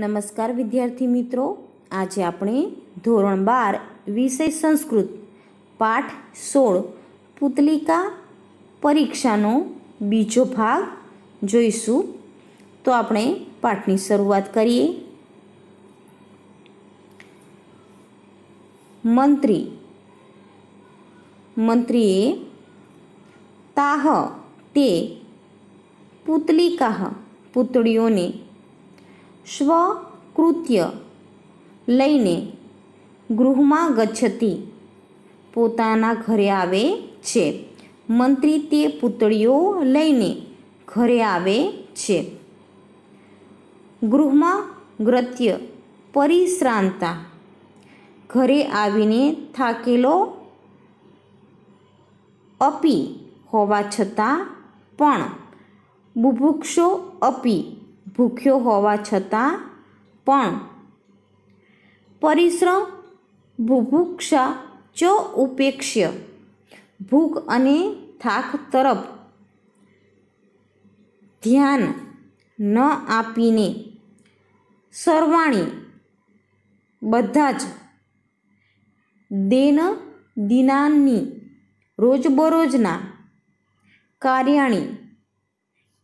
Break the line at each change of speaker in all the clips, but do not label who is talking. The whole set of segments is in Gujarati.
નમસ્કાર વિદ્યાર્થી મિત્રો આજે આપણે ધોરણ બાર વિષય સંસ્કૃત પાઠ સોળ પુતલિકા પરીક્ષાનો બીજો ભાગ જોઈશું તો આપણે પાઠની શરૂઆત કરીએ મંત્રી મંત્રીએ તાહ તે પુતલિકાહ પુતળીઓને સ્વકૃત્ય લઈને ગૃહમાં ગચ્છતી પોતાના ઘરે આવે છે મંત્રી તે પૂતળીઓ લઈને ઘરે આવે છે ગૃહમાં ગ્રત્ય પરિશ્રાંતા ઘરે આવીને થાકેલો અપી હોવા છતાં પણ બુભુક્ષો અપી ભૂખ્યો હોવા છતાં પણ પરિશ્રમ ભુભુક્ષા ચો ઉપેક્ષ્ય ભૂખ અને થાક તરફ ધ્યાન ન આપીને સર્વાણી બધા જ દેન દિનાની રોજબરોજના કાર્યાણી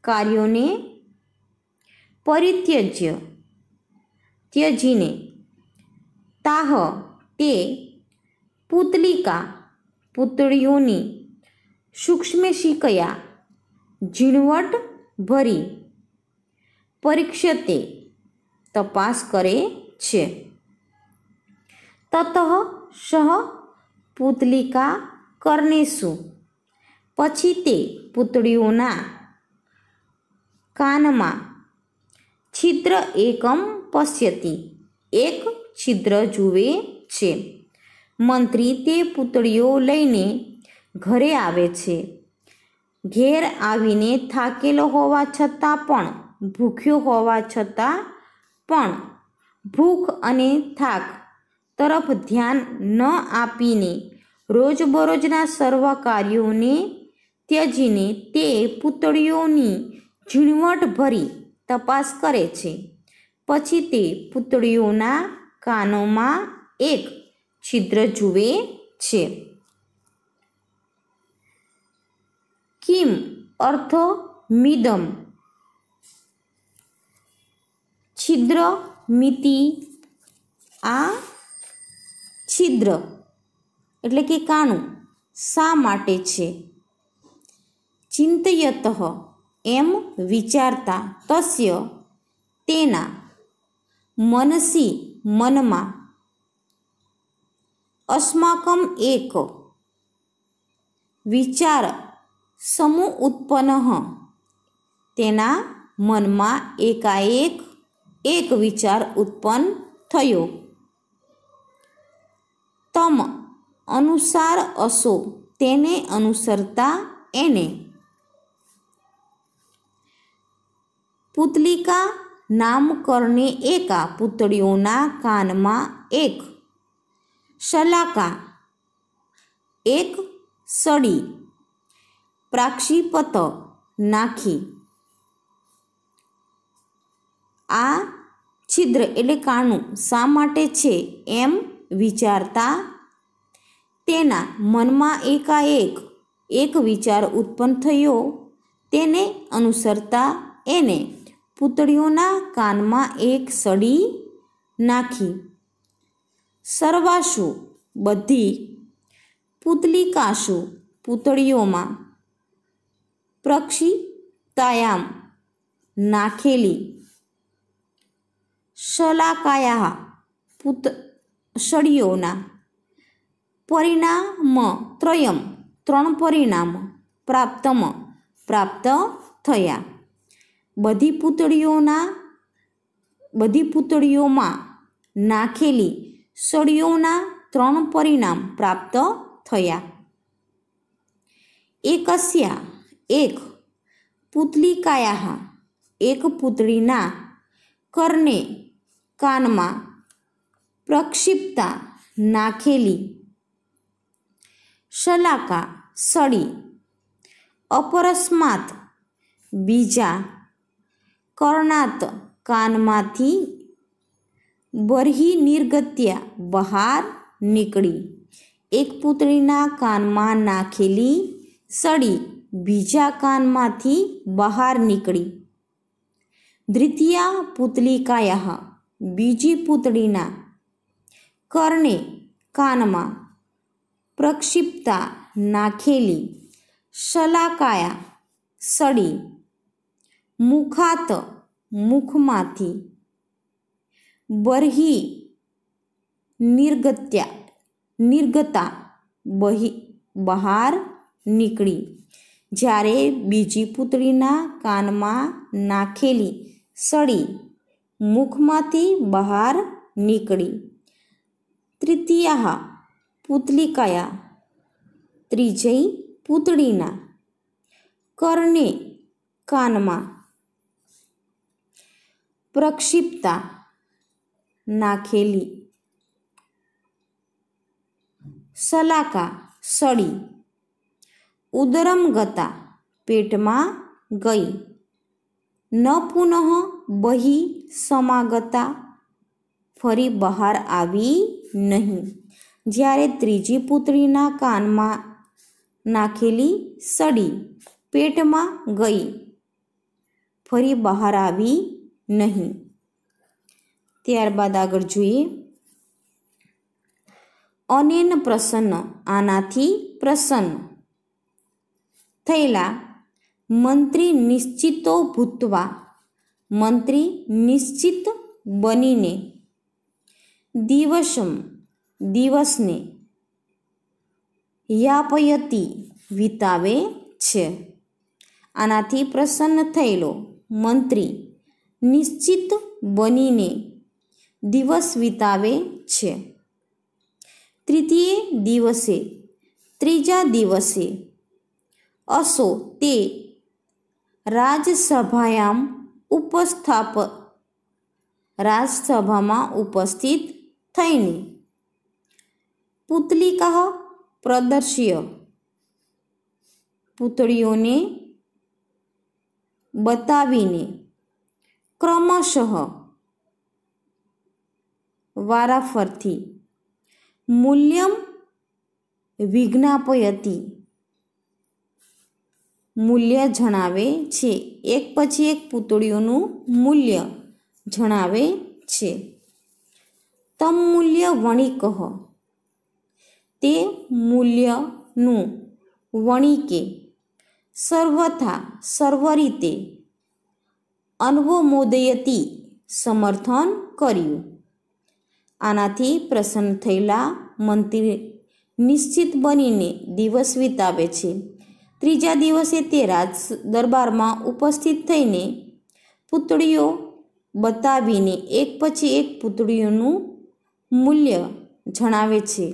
કાર્યોને પરિત્યજ્ય ત્યજીને તાહ તે પુતલિકા પુતળીઓની સૂક્ષ્મશિકયા ઝીણવટ ભરી પરીક્ષતે તપાસ કરે છે તતઃ સહ પુતલિકા કરનેશુ પછી તે પુતળીઓના કાનમાં છિદ્ર એકમ પશ્યતી એક છિદ્ર જુએ છે મંત્રી તે પૂતળીઓ લઈને ઘરે આવે છે ઘેર આવીને થાકેલો હોવા છતાં પણ ભૂખ્યો હોવા છતાં પણ ભૂખ અને થાક તરફ ધ્યાન ન આપીને રોજબરોજના સર્વ કાર્યોને ત્યજીને તે પૂતળીઓની ઝીણવટ ભરી તપાસ કરે છે પછી તે પૂતળીઓના કાનોમાં એક છિદ્ર જુએ છે કિમ અર્થ મિદમ છિદ્ર મિતિ આ છિદ્ર એટલે કે કાણું શા માટે છે ચિંતયતઃ एम विचारता तस्य तेना मनसी मन में अस्माक एक विचार समूह उत्पन्न तेना मन में एकाएक एक विचार उत्पन्न थो तम अनुसार असो तेने अनुसरता एने પુતલિકા નામકરણે એકા પુતળીઓના કાનમાં એક શલાકા એક સડી પ્રાક્ષીપત નાખી આ છિદ્ર એટલે કાણું શા માટે છે એમ વિચારતા તેના મનમાં એકાએક એક વિચાર ઉત્પન્ન થયો તેને અનુસરતા એને પૂતળીઓના કાનમાં એક સડી નાખી સર્વાશુ બધી પૂતલિકાશું પૂતળીઓમાં પ્રક્ષિતાયામ નાખેલી શલાકાયા પૂત સળીઓના પરિણામ ત્રયમ ત્રણ પરિણામ પ્રાપ્તમ પ્રાપ્ત થયા બધી પૂતળીઓના બધી પૂતળીઓમાં નાખેલી સળીઓના ત્રણ પરિણામ પ્રાપ્ત થયા એકસ્યા એક પુતલિકાયા એક પુતળીના કરને કાનમાં પ્રક્ષિપ્તા નાખેલી શલાકા સળી અપરસ્માત બીજા કર્ણાત કાનમાંથી બરહી નિર્ગત્યા બહાર નીકળી એક પુત્રીના કાનમાં નાખેલી સડી બીજા કાનમાંથી બહાર નીકળી દ્વિતીયા પુતલિકાયા બીજી પુતળીના કર્ણે કાનમાં પ્રક્ષિપ્તા નાખેલી શલાકાયા સડી મુખાત મુખમાંથી બરહી નિર્ગત્યા નિર્ગતા બહી બહાર નીકળી જ્યારે બીજી પુતળીના કાનમાં નાખેલી સળી મુખમાંથી બહાર નીકળી તૃતીયા પુતલિકાયા ત્રીજઈ પુતળીના કર્ણે કાનમાં પ્રક્ષિપ્તા નાખેલી સલાકા સળી ઉદરમ ગતા પેટમાં ગઈ ન પુનઃ બહી સમાગતા ફરી બહાર આવી નહીં જ્યારે ત્રીજી પુત્રીના કાનમાં નાખેલી સડી પેટમાં ગઈ ફરી બહાર આવી નહીં ત્યારબાદ આગળ જોઈએ અનેન પ્રસન્ન આનાથી પ્રસન્ન થયેલા મંત્રી નિશ્ચિતો ભૂતવા મંત્રી નિશ્ચિત બનીને દિવસમ દિવસને યાપયતી વિતાવે છે આનાથી પ્રસન્ન થયેલો મંત્રી નિશ્ચિત બનીને દિવસ વિતાવે છે તૃતીય દિવસે ત્રીજા દિવસે અસો તે રાજસભાયામ ઉપસ્થાપ રાજસભામાં ઉપસ્થિત થઈને પુતલિકા પ્રદર્શ્ય પુતળીઓને બતાવીને ક્રમશઃ વારાફરથી મૂલ્યમ વિજ્ઞાપયતી મૂલ્ય જણાવે છે એક પછી એક પૂતળીઓનું મૂલ્ય જણાવે છે તમ મૂલ્ય વણિકહ તે મૂલ્યનું વણિકે સર્વથા સર્વ રીતે અન્વમોદયતી સમર્થન કર્યું આનાથી પ્રસન્ન થયેલા મંત્રી નિશ્ચિત બનીને દિવસ વિતાવે છે ત્રીજા દિવસે તે રાજ દરબારમાં ઉપસ્થિત થઈને પૂતળીઓ બતાવીને એક પછી એક પૂતળીઓનું મૂલ્ય જણાવે છે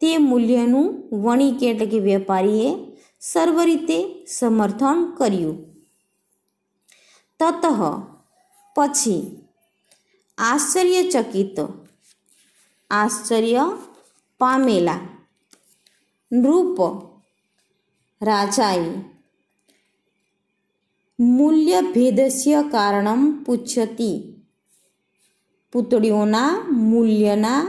તે મૂલ્યનું વણિક એટલે કે વેપારીએ સર્વ રીતે સમર્થન કર્યું તતઃ પછી આશ્ચર્યચકિત આશ્ચર્ય પામેલા નૃપ રાજાએ મૂલ્યભેદસ્ય કારણ પૂછતી પૂતળીઓના મૂલ્યના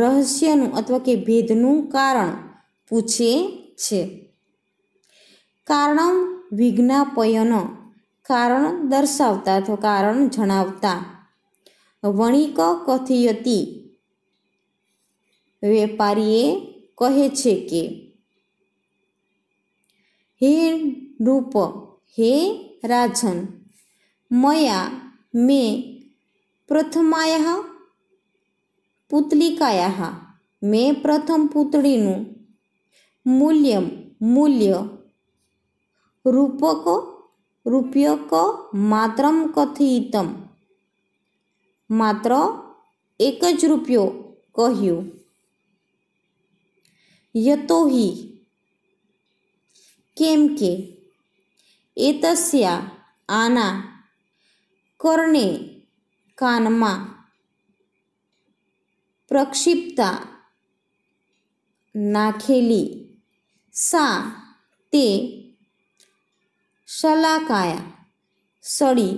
રહસ્યનું અથવા કે ભેદનું કારણ પૂછે છે કારણ વિજ્ઞાપયન કારણ દર્શાવતા અથવા કારણ જણાવતા વણિક કથિયતી વેપારીએ કહે છે કે હે રૂપ હે રાજન મયા મેં પ્રથમાયા પુતલિકાયા મેં પ્રથમ પુતળીનું મૂલ્ય મૂલ્ય રૂપક रूपयक मात्रम कथितम मात्र एकज रूपयो कहू यतो ही केम के एतस्या आना करने कानमा प्रक्षिप्ता नाखेली सा ते શલાકાયા સળી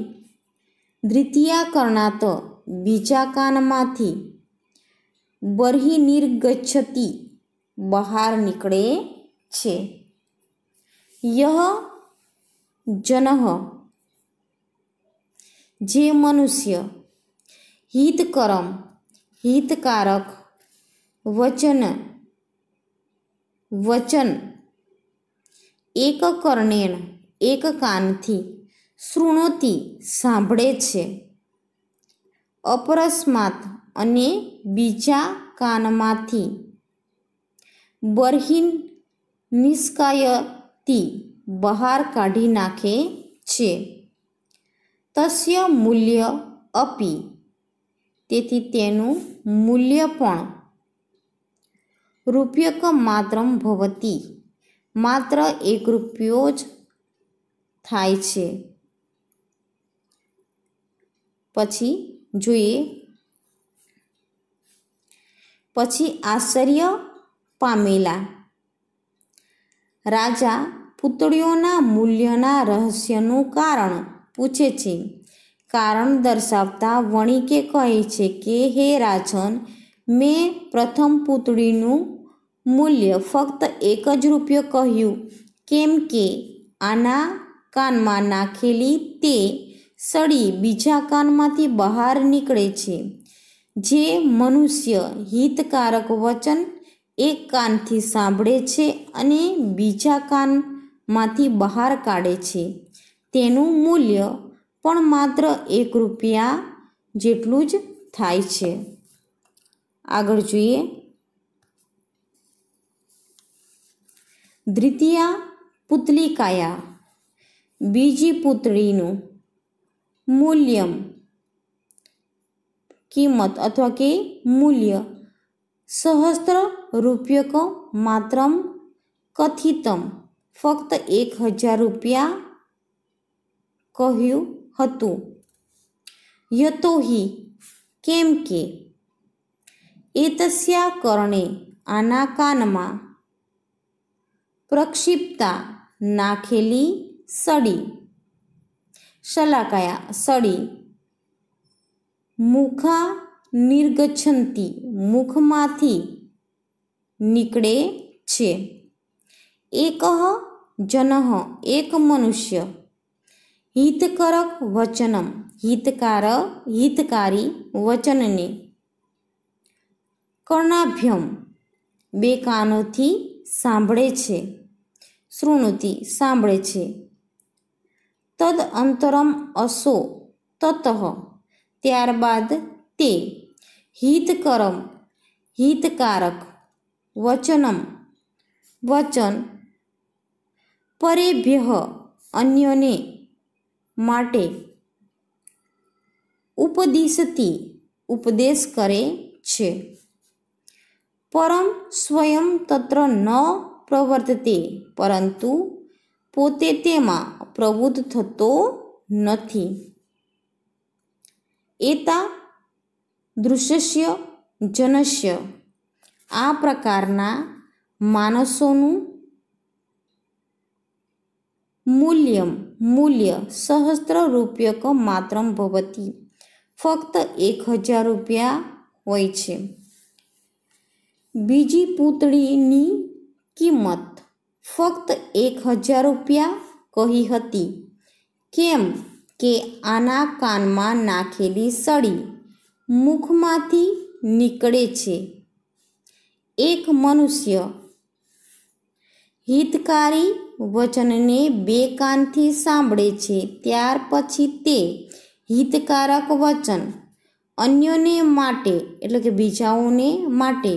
દ્વિતીયાકરણાત બીજા કાનમાંથી બરહી નિર્ગચ્છતી બહાર નીકળે છે યહ જનહ જે મનુષ્ય હિતકરમ હિતકારક વચન વચન એક કર્ણેણ એક કાનથી શૃણોતી સાંભળે છે અપરસ્માત અને બીજા કાનમાંથી બરહીન નિષ્કાયતી બહાર કાઢી નાખે છે તસ્ય મૂલ્ય અપી તેથી તેનું મૂલ્ય પણ રૂપિયક માત્રમ ભવતી માત્ર એક રૂપિયો જ થાય છે પછી જોઈએ પછી આશ્ચર્ય પામેલા રાજા પૂતળીઓના મૂલ્યના રહસ્યનું કારણ પૂછે છે કારણ દર્શાવતા વણિકે કહે છે કે હે રાજન મેં પ્રથમ પૂતળીનું મૂલ્ય ફક્ત એક જ રૂપિયો કહ્યું કેમ કે આના કાનમાં નાખેલી તે સળી બીજા કાનમાંથી બહાર નીકળે છે જે મનુષ્ય હિતકારક વચન એક કાનથી સાંભળે છે અને બીજા કાનમાંથી બહાર કાઢે છે તેનું મૂલ્ય પણ માત્ર એક રૂપિયા જેટલું જ થાય છે આગળ જોઈએ દ્વિતીયા પુતલિકાયા बीजी पुत्री मूल्य किमत अथवा के मूल्य सहस्त्र रुपयक मात्रम कथित फक्त एक हज़ार रुपया कहू यतो ही केम के एतस्या करणे आना कान में प्रक्षिप्ता नाखेली સડી શલાકાયા સડી મુખા નિર્ગચ્છંતી મુખમાંથી નીકળે છે એક જનહ એક મનુષ્ય હિતકરક વચનમ હિતકાર હિતકારી વચનને કર્ણાભ્યમ બે કાનોથી સાંભળે છે શૃણુતિ સાંભળે છે તદ અંતરમ અસો તત ત્યારબાદ તે હિતકરમ હિતકારક વચનમ વચન પરેભ્ય અન્યને માટે ઉપદેશથી ઉપદેશ કરે છે પરમ સ્વયં તત્ર ન પ્રવર્તતે પરંતુ પોતે તેમાં પ્રબુદ્ધ થતો નથી એતા દૃશ્ય જનસ્ય આ પ્રકારના માણસોનું મૂલ્ય મૂલ્ય સહસ્ત્ર રૂપિયક માત્ર ભવતી ફક્ત એક હજાર રૂપિયા હોય છે બીજી પૂતળીની કિંમત ફક્ત એક હજાર રૂપિયા કહી હતી કેમ કે આના કાનમાં નાખેલી સળી મુખમાંથી નીકળે છે એક મનુષ્ય હિતકારી વચનને બે કાનથી સાંભળે છે ત્યાર પછી તે હિતકારક વચન અન્યોને માટે એટલે કે બીજાઓને માટે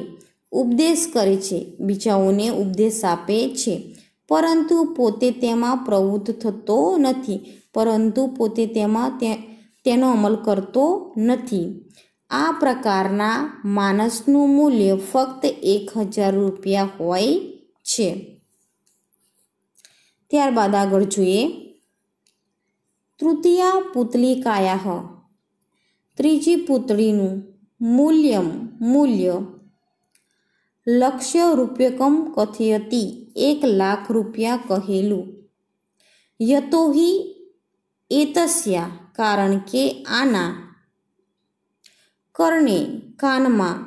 ઉપદેશ કરે છે બીજાઓને ઉપદેશ આપે છે પરંતુ પોતે તેમાં પ્રવૃત્ત થતો નથી પરંતુ પોતે તેમાં તેનો અમલ કરતો નથી આ પ્રકારના માણસનું મૂલ્ય ફક્ત એક હજાર રૂપિયા હોય છે ત્યારબાદ આગળ જોઈએ તૃતીય પુતળી કાયા ત્રીજી પુતળીનું મૂલ્ય મૂલ્ય લક્ષ્ય રૂપ્યકમ કથયતી એક લાખ રૂપિયા કહેલું યતોહી એતસ્યા કારણ કે આના કર્ણે કાનમાં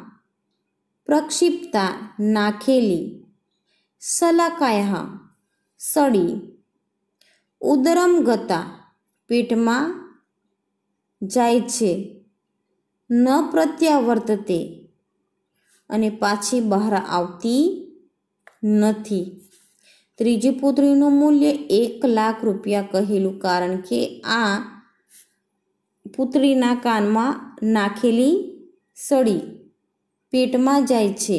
પ્રક્ષિપ્તા નાખેલી સલાકાયા સડી ઉદરમ ગતા પેટમાં જાય છે ન પ્રત્યાવર્તતે અને પાછી બહાર આવતી નથી ત્રીજી પુત્રીનું મૂલ્ય એક લાખ રૂપિયા કહેલું કારણ કે આ પુત્રીના કાનમાં નાખેલી સળી પેટમાં જાય છે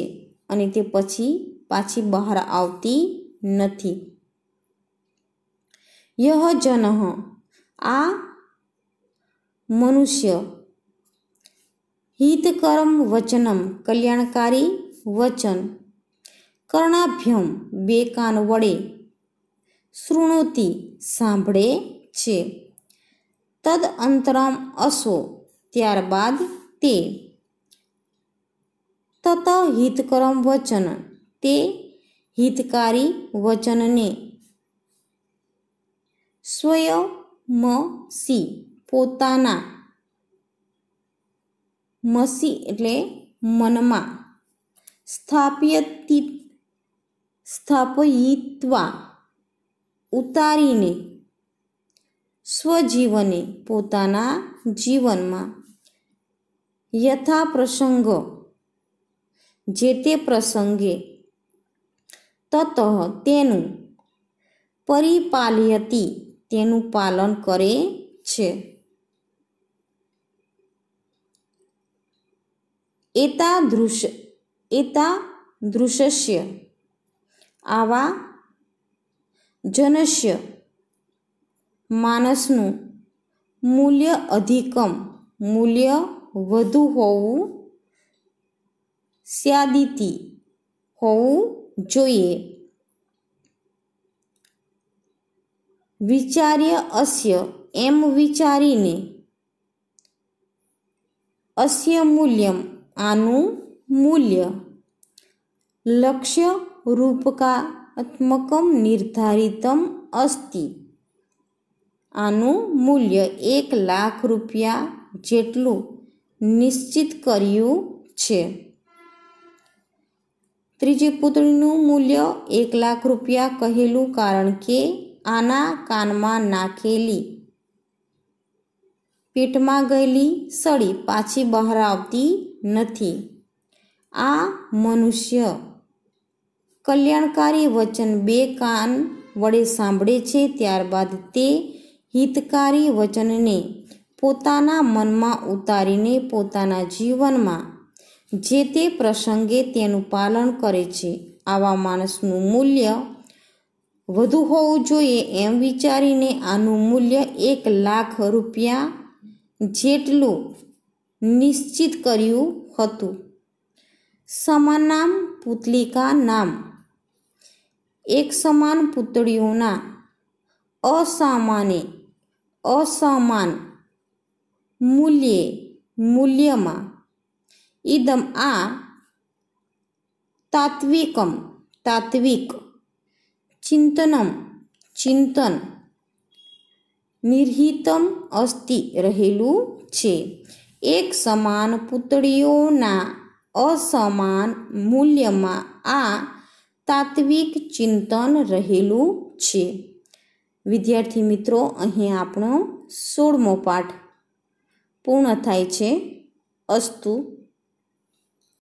અને તે પછી પાછી બહાર આવતી નથી યહ જનહ આ મનુષ્ય હિતકરમ વચનમ કલ્યાણકારી વચન કર્ણાભ્યમ બે કાન વડે શૃણોતી સાંભળે છે તદ અંતરમ અસો ત્યારબાદ તે તત હિતકરમ વચન તે હિતકારી વચનને સ્વયમસી પોતાના મસી એટલે મનમાં સ્થાપ્યતી સ્થાપયિત્વા ઉતારીને સ્વજીવને પોતાના જીવનમાં યથા પ્રસંગ જે તે પ્રસંગે તત તેનું પરિપાલ્યતી તેનું પાલન કરે છે એતા દૃશ એતા દૃશ્ય આવા જનશ્ય માણસનું મૂલ્ય અધિકમ મૂલ્ય વધુ હોવું સ્યાદિતિ હોવું જોઈએ વિચાર્ય અસ્ય એમ વિચારીને અસ્ય મૂલ્યમ આનું મૂલ્ય લક્ષ્ય રૂપકાત્મકમ નિર્ધારિતમ અસ્તિ આનું મૂલ્ય એક લાખ રૂપિયા જેટલું નિશ્ચિત કર્યું છે ત્રીજી પુતળીનું મૂલ્ય એક લાખ રૂપિયા કહેલું કારણ કે આના કાનમાં નાખેલી પેટમાં ગયેલી સળી પાછી બહાર આવતી નથી આ મનુષ્ય કલ્યાણકારી વચન બે કાન વડે સાંભળે છે ત્યારબાદ તે હિતકારી વચનને પોતાના મનમાં ઉતારીને પોતાના જીવનમાં જે તે પ્રસંગે તેનું પાલન કરે છે આવા માણસનું મૂલ્ય વધુ હોવું જોઈએ એમ વિચારીને આનું મૂલ્ય એક લાખ રૂપિયા જેટલું નિશ્ચિત કર્યું હતું સમાનામ પુતલિકા નામ એક સમાન પુતળીઓના અસામાને અસમાન મૂલ્યે મૂલ્યમાં ઇદમ આ તાત્વિકમ તાત્વિક ચિંતનમ ચિંતન નિર્હિતમ અસ્તિ રહેલું છે એક સમાન પુતળીઓના અસમાન મૂલ્યમાં આ તાત્વિક ચિંતન રહેલું છે વિદ્યાર્થી મિત્રો અહીં આપણો સોળમો પાઠ પૂર્ણ થાય છે અસ્તુ